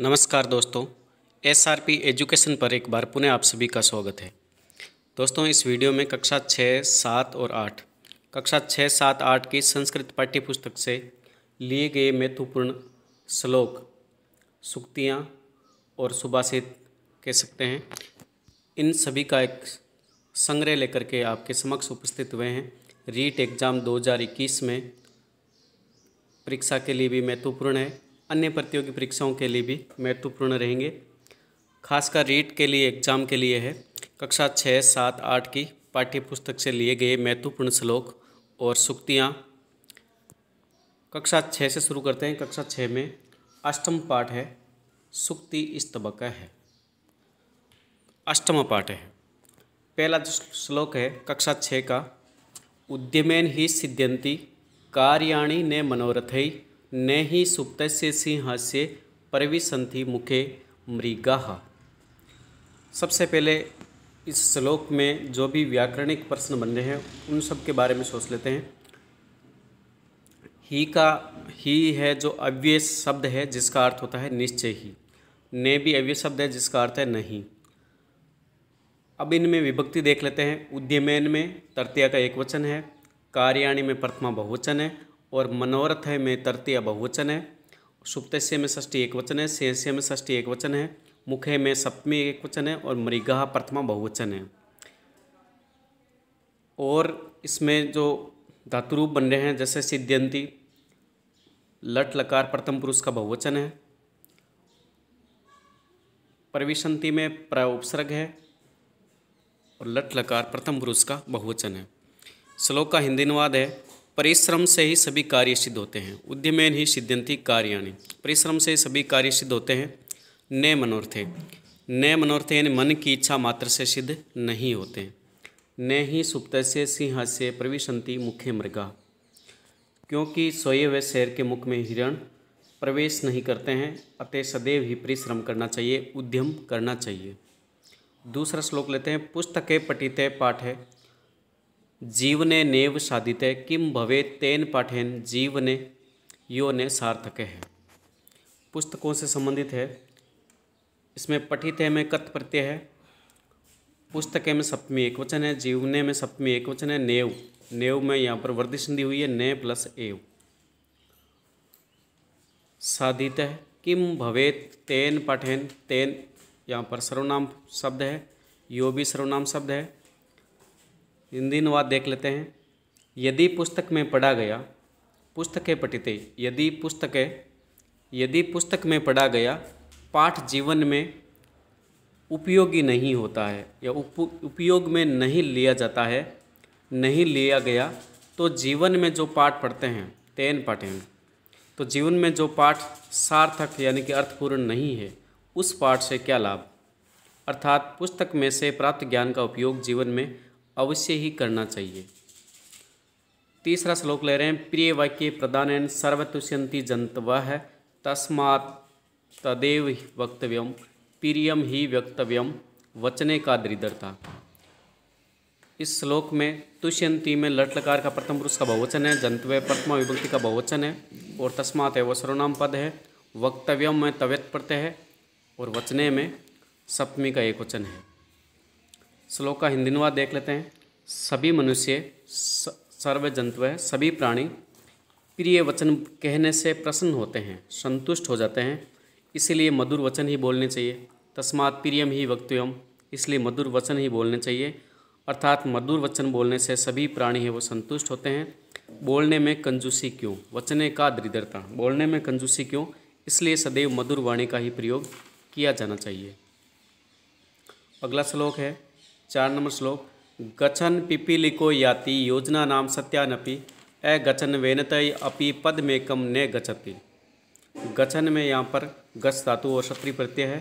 नमस्कार दोस्तों S R P education पर एक बार पुनः आप सभी का स्वागत है दोस्तों इस वीडियो में कक्षा छः सात और आठ कक्षा छः सात आठ की संस्कृत पाठ्यपुस्तक से लिए गए महत्वपूर्ण श्लोक सुक्तियाँ और सुभाषित कह सकते हैं इन सभी का एक संग्रह लेकर के आपके समक्ष उपस्थित हुए हैं रीट एग्ज़ाम 2021 में परीक्षा के लिए भी महत्वपूर्ण है अन्य प्रतियोगी परीक्षाओं के लिए भी महत्वपूर्ण रहेंगे खासकर रीट के लिए एग्जाम के लिए है कक्षा छः सात आठ की पाठ्य पुस्तक से लिए गए महत्वपूर्ण श्लोक और सुक्तियाँ कक्षा छः से शुरू करते हैं कक्षा छः में अष्टम पाठ है सुक्ति इस तबका है अष्टम पाठ है पहला जो श्लोक है कक्षा छः का उद्यमेन ही सिद्ध्यंती कार्याणी ने मनोरथई नहि सुप्तस्य सिंहस्य प्रविशंति मुखे मृगा सबसे पहले इस श्लोक में जो भी व्याकरणिक प्रश्न बन रहे हैं उन सब के बारे में सोच लेते हैं ही का ही है जो अव्यय शब्द है जिसका अर्थ होता है निश्चय ही ने भी अव्यय शब्द है जिसका अर्थ है नहीं अब इनमें विभक्ति देख लेते हैं उद्यमेन में तृतीया का एक वचन है कार्याणी में प्रथमा बहुवचन है और मनोरथ है में तृतीय बहुवचन है सुप्तस्य में षष्ठी एक वचन है शेष्य में षष्ठी एक वचन है मुखे में सप्तमी एक वचन है और मृगा प्रथमा बहुवचन है और इसमें जो धातुरूप बन रहे हैं जैसे सिद्ध्यंती लट लकार प्रथम पुरुष का बहुवचन है परविशंति में प्र उपसर्ग है और लट लकार प्रथम पुरुष का बहुवचन है श्लोक का हिंदी अनुवाद है परिश्रम से ही सभी कार्य सिद्ध होते हैं उद्यमेन ही सिद्धंती कार्याणी परिश्रम से ही सभी कार्य सिद्ध होते हैं नए मनोरथे नए मनोरथे यानी मन की इच्छा मात्र से सिद्ध नहीं होते हैं ही सुप्त से सिंह से प्रविशंति मुख्य मृगा क्योंकि सोए हुए शेर के मुख में हिरण प्रवेश नहीं करते हैं अतः सदैव ही परिश्रम करना चाहिए उद्यम करना चाहिए दूसरा श्लोक लेते हैं पुस्तकें पटिते पाठ है जीवने नेव साधित किम भवे तेन पाठेन जीवने यो ने सार्थक है पुस्तकों से संबंधित है इसमें पठित है में कथ प्रत्यय है पुस्तकें में सप्तमी एक वचन है जीवने में सप्तमी एक वचन है नेव नेव में यहाँ पर वर्दी संधि हुई है ने प्लस एव साधित है किम भवेत तेन पठेन तेन यहाँ पर सर्वनाम शब्द है यो भी सर्वनाम शब्द है बाद देख लेते हैं यदि पुस्तक में पढ़ा गया पुस्तकें पठिते यदि पुस्तकें यदि पुस्तक में पढ़ा गया पाठ जीवन में उपयोगी नहीं होता है या उप, उपयोग में नहीं लिया जाता है नहीं लिया गया तो जीवन में जो पाठ पढ़ते हैं तेन पाठें तो जीवन में जो पाठ सार्थक यानी कि अर्थपूर्ण नहीं है उस पाठ से क्या लाभ अर्थात पुस्तक में से प्राप्त ज्ञान का उपयोग जीवन में अवश्य ही करना चाहिए तीसरा श्लोक ले रहे हैं प्रिय वाक्य प्रदान सर्वतुष्यंति जंतव है तस्मात् तदेव वक्तव्यम प्रियम ही वक्तव्यम वचने का दरिद्रता इस श्लोक में तुष्यंती में लट लकार का प्रथम पुरुष का बहुवचन है जंतव प्रथमा विभक्ति का बहुवचन है और तस्मात है वह सर्वनाम पद है वक्तव्यम में तवेत प्रत्यय है और वचने में सप्तमी का एक वचन है श्लोक का हिंदी अनुवाद देख लेते हैं सभी मनुष्य सर्व जंतु सभी प्राणी प्रिय वचन कहने से प्रसन्न होते हैं संतुष्ट हो जाते हैं इसलिए मधुर वचन ही बोलने चाहिए तस्मात प्रियम ही वक्तव्यम इसलिए मधुर वचन ही बोलने चाहिए अर्थात मधुर वचन बोलने से सभी प्राणी हैं वो संतुष्ट होते हैं बोलने में कंजूसी क्यों वचने का दृढ़ता बोलने में कंजूसी क्यों इसलिए सदैव मधुर वाणी का ही प्रयोग किया जाना चाहिए अगला श्लोक है चार नंबर श्लोक गचन पिपीलिको याति योजना नाम सत्यानपि ए गचन वेनत अपि पद में कम ने गचति गचन में यहाँ पर गच धातु और शत्रि प्रत्यय है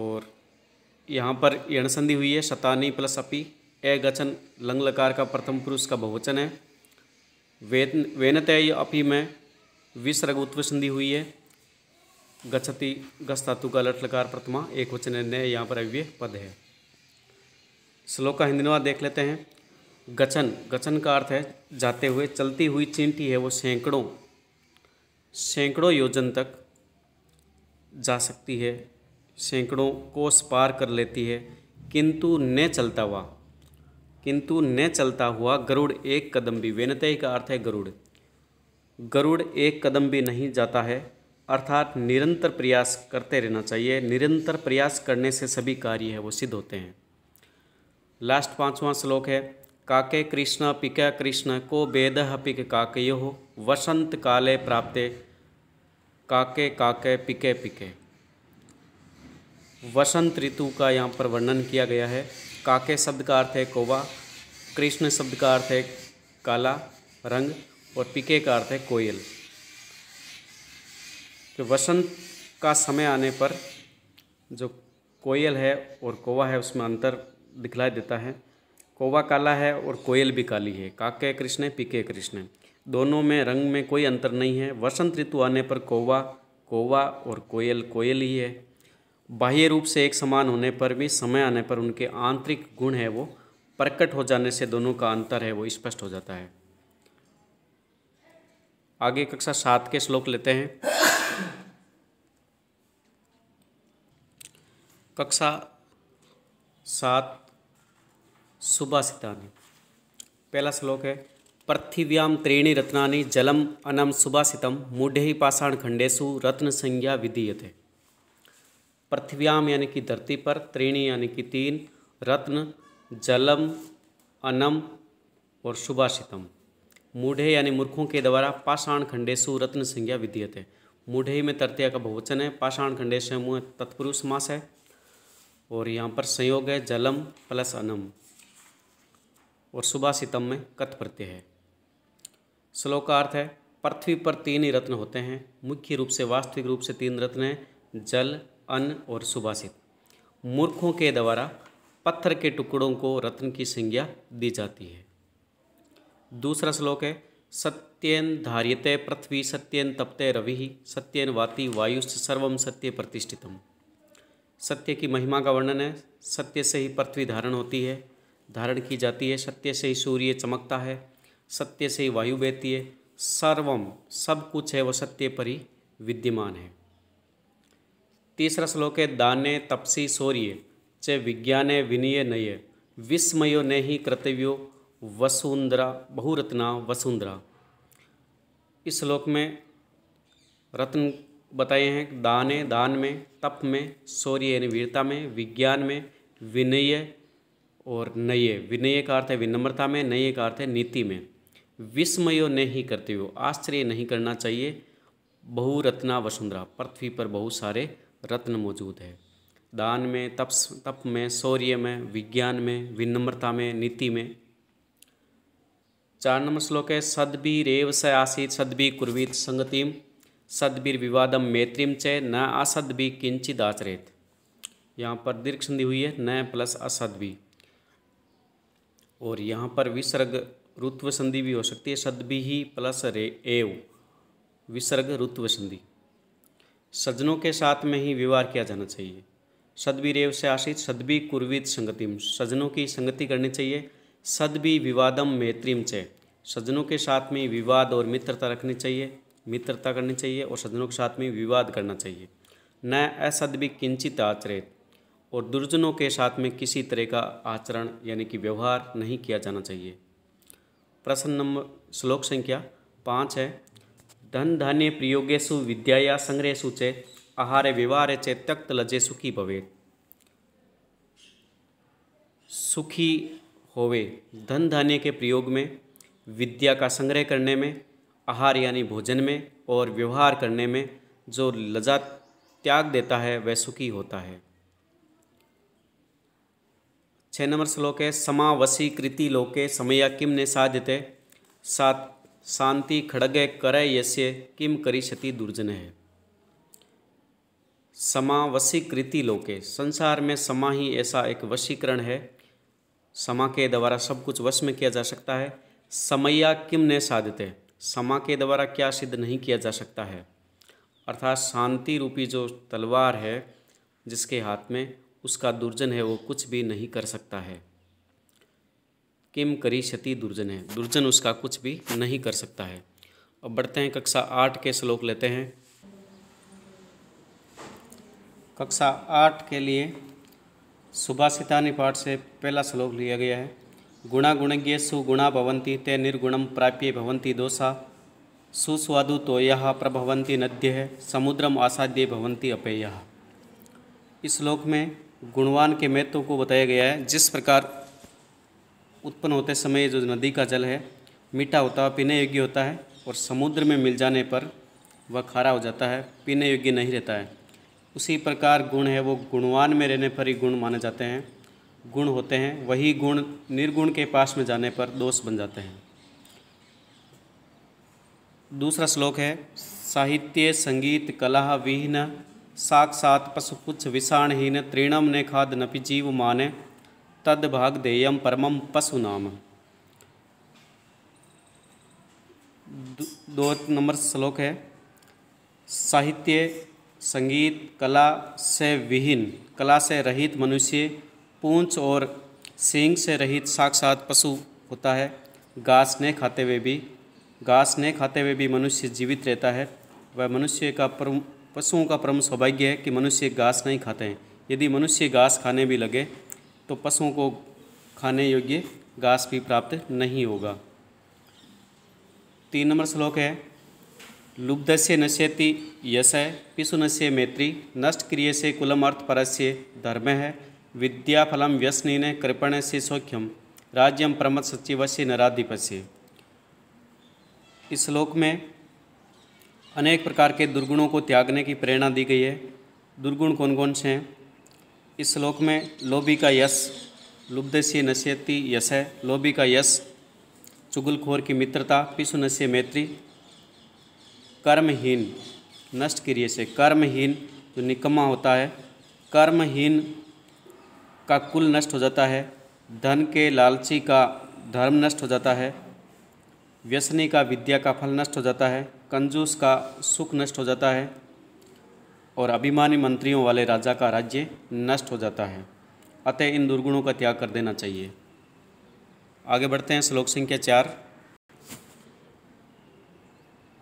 और यहाँ पर यणसंधि हुई है शतानी प्लस अपि ए गचन लंग लकार का प्रथम पुरुष का बहुवचन है वेन वेनतय अपि में उत्व संधि हुई है गच्छति गस धातु का लट लकार प्रथमा एक वचन ने यहाँ पर अव्य पद है श्लोक का हिंदी देख लेते हैं गचन गचन का अर्थ है जाते हुए चलती हुई चींटी है वो सैकड़ों सैकड़ों योजन तक जा सकती है सैकड़ों कोस पार कर लेती है किंतु न चलता हुआ किंतु न चलता हुआ गरुड़ एक कदम भी वेनते का अर्थ है गरुड़ गरुड़ एक कदम भी नहीं जाता है अर्थात निरंतर प्रयास करते रहना चाहिए निरंतर प्रयास करने से सभी कार्य है वो सिद्ध होते हैं लास्ट पांचवा श्लोक है काके कृष्ण पिक कृष्ण को वेद पिक काकयो वसंत काले प्राप्ते काके काके पिके पिके वसंत ऋतु का यहाँ पर वर्णन किया गया है काके शब्द का अर्थ है कोवा कृष्ण शब्द का अर्थ है काला रंग और पिके का अर्थ है कोयल तो वसंत का समय आने पर जो कोयल है और कोवा है उसमें अंतर दिखलाई देता है कोवा काला है और कोयल भी काली है काके कृष्ण पीके कृष्ण दोनों में रंग में कोई अंतर नहीं है वसंत ऋतु आने पर कोवा कोवा और कोयल कोयल ही है बाह्य रूप से एक समान होने पर भी समय आने पर उनके आंतरिक गुण है वो प्रकट हो जाने से दोनों का अंतर है वो स्पष्ट हो जाता है आगे कक्षा सात के श्लोक लेते हैं कक्षा सात सुभाषितानि पहला श्लोक है पृथिव्याम त्रीणी रत्नानि जलम अनम सुभाषितम पाषाण खंडेशु रत्न संज्ञा विधीयते पृथिव्याम यानी कि धरती पर त्रीणी यानी कि तीन रत्न जलम अनम और सुभाषितम मूढ़े यानी मूर्खों के द्वारा पाषाण खंडेशु रत्न संज्ञा विधीयते मूढ़े ही में तृतीय का बहुवचन है पाषाण खंडेश तत्पुरुष मास है और यहाँ पर संयोग है जलम प्लस अनम और सुभाषितम में कथ प्रत्यय है श्लोक का अर्थ है पृथ्वी पर तीन ही रत्न होते हैं मुख्य रूप से वास्तविक रूप से तीन रत्न हैं जल अन्न और सुभाषित मूर्खों के द्वारा पत्थर के टुकड़ों को रत्न की संज्ञा दी जाती है दूसरा श्लोक है सत्येन धार्यते पृथ्वी सत्येन तपते रवि सत्येन वाति वायुश्च सर्व सत्य प्रतिष्ठितम सत्य की महिमा का वर्णन है सत्य से ही पृथ्वी धारण होती है धारण की जाती है सत्य से ही सूर्य चमकता है सत्य से ही वायु बहती है सर्वम सब कुछ है वह सत्य पर ही विद्यमान है तीसरा श्लोक है दाने तपसी सौर्य च विज्ञाने विनय नये विस्मयो ने ही कर्तव्यो वसुंधरा बहुरत्ना वसुंधरा इस श्लोक में रत्न बताए हैं दाने दान में तप में सौर्य यानी वीरता में विज्ञान में विनय और नये विनय का अर्थ है विनम्रता में नये का अर्थ है नीति में विस्मयो नहीं करते हुए आश्चर्य नहीं करना चाहिए बहुरत्ना वसुंधरा पृथ्वी पर बहुत सारे रत्न मौजूद है दान में तप तप में शौर्य में विज्ञान में विनम्रता में नीति में चार नंबर श्लोक है सद्भि रेव स आसित सद्भि कुर्वीत संगतिम सद्भिर विवादम मैत्रीम च न असद भी किंचित आचरित यहाँ पर दीर्घ संधि हुई है न प्लस असद भी और यहाँ पर विसर्ग रुत्व संधि भी हो सकती है भी ही प्लस रे एव विसर्ग रुत्व संधि सज्जनों के साथ में ही व्यवहार किया जाना चाहिए सदबी रेव से आश्रित सदबी कुर्वित संगतिम सज्जनों की संगति करनी चाहिए सदबी विवादम मैत्रीम च सज्जनों के साथ में विवाद और मित्रता रखनी चाहिए मित्रता करनी चाहिए और सज्जनों के साथ में विवाद करना चाहिए न असद भी किंचित आचरित और दुर्जनों के साथ में किसी तरह का आचरण यानी कि व्यवहार नहीं किया जाना चाहिए प्रश्न नंबर श्लोक संख्या पाँच है धन धान्य प्रयोगेशु विद्याया संग्रहेशु चे आहारे व्यवहारे चे त्यक्त लजे सुखी भवे सुखी होवे धन धान्य के प्रयोग में विद्या का संग्रह करने में आहार यानी भोजन में और व्यवहार करने में जो लजा त्याग देता है वह सुखी होता है छः नंबर श्लोक है समावशीकृति लोके समया किम ने साधते सात शांति खड़गे कर यस्य किम करी क्षति दुर्जन है कृति लोके संसार में समा ही ऐसा एक वशीकरण है समा के द्वारा सब कुछ वश में किया जा सकता है समया किम ने साधते समा के द्वारा क्या सिद्ध नहीं किया जा सकता है अर्थात शांति रूपी जो तलवार है जिसके हाथ में उसका दुर्जन है वो कुछ भी नहीं कर सकता है किम करी क्षति दुर्जन है दुर्जन उसका कुछ भी नहीं कर सकता है अब बढ़ते हैं कक्षा आठ के श्लोक लेते हैं कक्षा आठ के लिए सुभाषितानी पाठ से पहला श्लोक लिया गया है गुणा गुणज्ञ सुगुणा भवंती ते निर्गुणम प्राप्य भवंती दोषा सुस्वादु तो यह प्रभवंती नद्य है समुद्रम आसाद्य भवंती अपेय इस श्लोक में गुणवान के महत्व को बताया गया है जिस प्रकार उत्पन्न होते समय जो नदी का जल है मीठा होता है पीने योग्य होता है और समुद्र में मिल जाने पर वह खारा हो जाता है पीने योग्य नहीं रहता है उसी प्रकार गुण है वो गुणवान में रहने पर ही गुण माने जाते हैं गुण होते हैं वही गुण निर्गुण के पास में जाने पर दोष बन जाते हैं दूसरा श्लोक है साहित्य संगीत कला विहीन साक्षात पशुपुच्छ विषाणहीन तृणम ने खाद नपि जीव माने देयम परमम पशु नाम दो नंबर श्लोक है साहित्य संगीत कला से विहीन कला से रहित मनुष्य पूंछ और सींग से रहित साक्षात पशु होता है घास नहीं खाते हुए भी घास ने खाते हुए भी मनुष्य जीवित रहता है वह मनुष्य का पशुओं का परम सौभाग्य है कि मनुष्य घास नहीं खाते हैं यदि मनुष्य घास खाने भी लगे तो पशुओं को खाने योग्य घास भी प्राप्त नहीं होगा तीन नंबर श्लोक है लुब्धस्य नश्यति यश है पिशु नश्य मैत्री नष्ट क्रिय से कुलम अर्थ परस्य धर्म है विद्याफलम व्यसनीन कृपण से सौख्यम राज्यम परम सचिव से नराधिपस्य इस श्लोक में अनेक प्रकार के दुर्गुणों को त्यागने की प्रेरणा दी गई है दुर्गुण कौन कौन से हैं इस श्लोक में लोभी का यश लुब्धस्य नश्यति यश है लोभी का यश चुगुलखोर की मित्रता पिशु नश्य मैत्री कर्महीन नष्ट क्रिय से कर्महीन जो निकम्मा होता है कर्महीन का कुल नष्ट हो जाता है धन के लालची का धर्म नष्ट हो जाता है व्यसनी का विद्या का फल नष्ट हो जाता है कंजूस का सुख नष्ट हो जाता है और अभिमानी मंत्रियों वाले राजा का राज्य नष्ट हो जाता है अतः इन दुर्गुणों का त्याग कर देना चाहिए आगे बढ़ते हैं श्लोक संख्या चार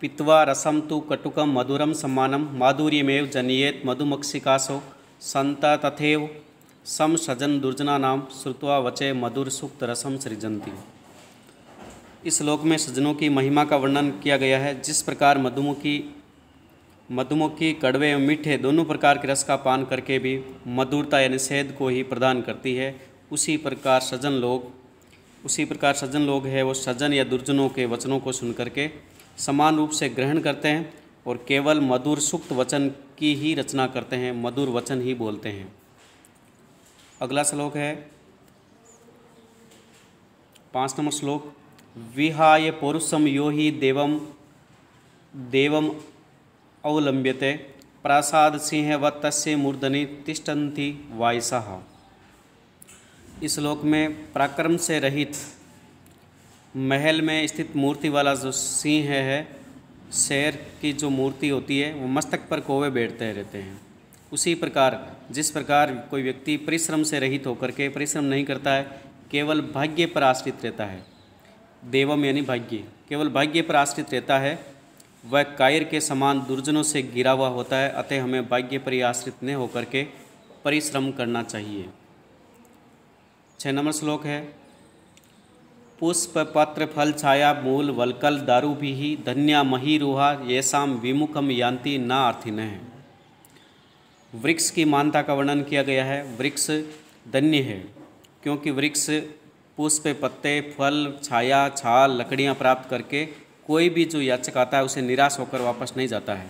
पित्वा रसम तो कटुकम मधुरम सम्मानम माधुर्यमेव जनियेत मधुमक्षिकासो संता तथेव सम सजन दुर्जना नाम श्रुवा वचे मधुर सुक्त रसम सृजंती इस श्लोक में सज्जनों की महिमा का वर्णन किया गया है जिस प्रकार मधुमुखी मधुमुखी कड़वे एवं मीठे दोनों प्रकार के रस का पान करके भी मधुरता या निषेध को ही प्रदान करती है उसी प्रकार सज्जन लोग उसी प्रकार सज्जन लोग है वो सज्जन या दुर्जनों के वचनों को सुन करके समान रूप से ग्रहण करते हैं और केवल मधुर सुक्त वचन की ही रचना करते हैं मधुर वचन ही बोलते हैं अगला श्लोक है पाँच नंबर श्लोक विहाय पौरुषम यो ही देवम देवम अवलंब्यते प्रासाद सिंह व तस्य मूर्धनि तिष्ठन्ति वायसा इस श्लोक में पराक्रम से रहित महल में स्थित मूर्ति वाला जो सिंह है, है शेर की जो मूर्ति होती है वो मस्तक पर कोवे बैठते रहते हैं उसी प्रकार जिस प्रकार कोई व्यक्ति परिश्रम से रहित होकर के परिश्रम नहीं करता है केवल भाग्य पर आश्रित रहता है देवम यानी भाग्य केवल भाग्य पर आश्रित रहता है वह कायर के समान दुर्जनों से गिरा हुआ होता है अतः हमें भाग्य पर ही आश्रित न होकर के परिश्रम करना चाहिए छः नंबर श्लोक है पुष्प पत्र फल छाया मूल वलकल दारू भी ही धन्या मही रूहा ये शाम विमुखम यान्ति ना आर्थिन है वृक्ष की मानता का वर्णन किया गया है वृक्ष धन्य है क्योंकि वृक्ष पुष्प पत्ते फल छाया छाल लकड़ियाँ प्राप्त करके कोई भी जो याचक आता है उसे निराश होकर वापस नहीं जाता है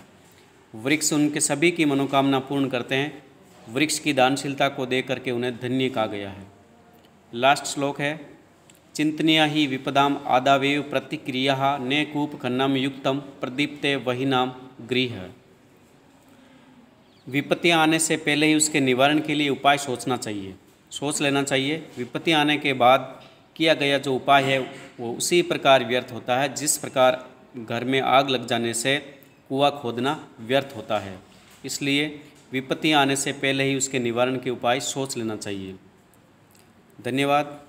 वृक्ष उनके सभी की मनोकामना पूर्ण करते हैं वृक्ष की दानशीलता को दे करके उन्हें धन्य कहा गया है लास्ट श्लोक है चिंतनिया ही विपदाम आदावेव प्रतिक्रिया ने कूप खन्नम युक्तम प्रदीप्ते वही नाम गृह विपत्तियाँ आने से पहले ही उसके निवारण के लिए उपाय सोचना चाहिए सोच लेना चाहिए विपत्ति आने के बाद किया गया जो उपाय है वो उसी प्रकार व्यर्थ होता है जिस प्रकार घर में आग लग जाने से कुआ खोदना व्यर्थ होता है इसलिए विपत्ति आने से पहले ही उसके निवारण के उपाय सोच लेना चाहिए धन्यवाद